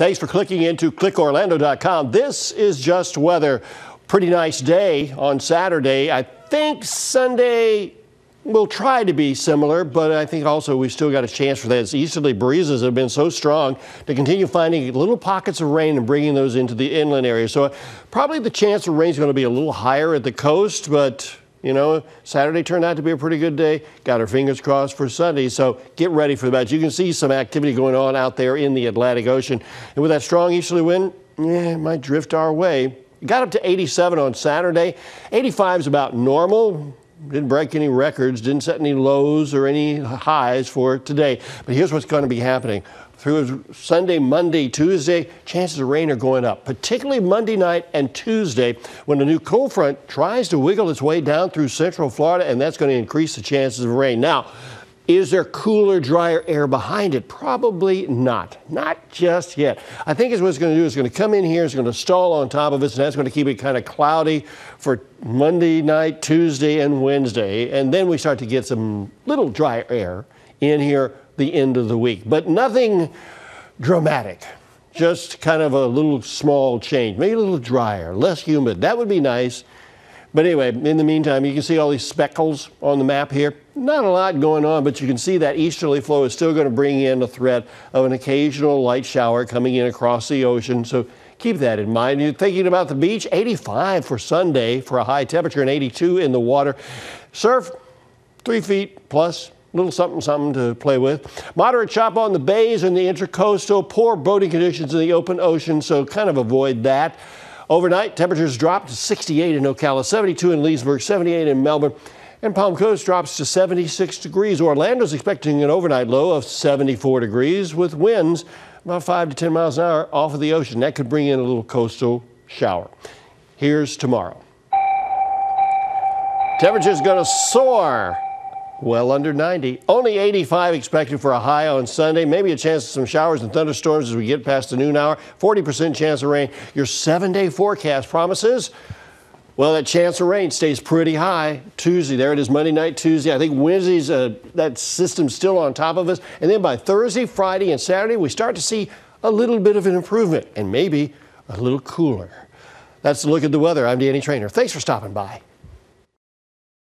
Thanks for clicking into clickorlando.com. This is just weather. Pretty nice day on Saturday. I think Sunday will try to be similar, but I think also we've still got a chance for that. It's easterly breezes have been so strong to continue finding little pockets of rain and bringing those into the inland area. So probably the chance of rain is going to be a little higher at the coast, but you know, Saturday turned out to be a pretty good day. Got our fingers crossed for Sunday. So get ready for that. You can see some activity going on out there in the Atlantic Ocean. And with that strong easterly wind, yeah, it might drift our way. Got up to 87 on Saturday. 85 is about normal. Didn't break any records, didn't set any lows or any highs for today. But here's what's going to be happening through Sunday, Monday, Tuesday, chances of rain are going up, particularly Monday night and Tuesday when a new cold front tries to wiggle its way down through central Florida, and that's going to increase the chances of rain. Now, is there cooler, drier air behind it? Probably not. Not just yet. I think what it's going to do. It's going to come in here. It's going to stall on top of us, and that's going to keep it kind of cloudy for Monday night, Tuesday, and Wednesday. And then we start to get some little drier air in here the end of the week. But nothing dramatic, just kind of a little small change, maybe a little drier, less humid. That would be nice. But anyway, in the meantime, you can see all these speckles on the map here. Not a lot going on, but you can see that easterly flow is still going to bring in a threat of an occasional light shower coming in across the ocean. So keep that in mind. You're thinking about the beach, 85 for Sunday for a high temperature and 82 in the water. Surf, three feet plus little something something to play with. Moderate chop on the bays and the intercoastal. Poor boating conditions in the open ocean, so kind of avoid that. Overnight, temperatures drop to 68 in Ocala, 72 in Leesburg, 78 in Melbourne, and Palm Coast drops to 76 degrees. Orlando's expecting an overnight low of 74 degrees with winds about 5 to 10 miles an hour off of the ocean. That could bring in a little coastal shower. Here's tomorrow. Temperatures going to soar well under 90. Only 85 expected for a high on Sunday. Maybe a chance of some showers and thunderstorms as we get past the noon hour. 40% chance of rain. Your seven day forecast promises. Well, that chance of rain stays pretty high Tuesday. There it is, Monday night, Tuesday. I think Wednesday's uh, that system's still on top of us. And then by Thursday, Friday, and Saturday, we start to see a little bit of an improvement and maybe a little cooler. That's a look at the weather. I'm Danny Trainer. Thanks for stopping by.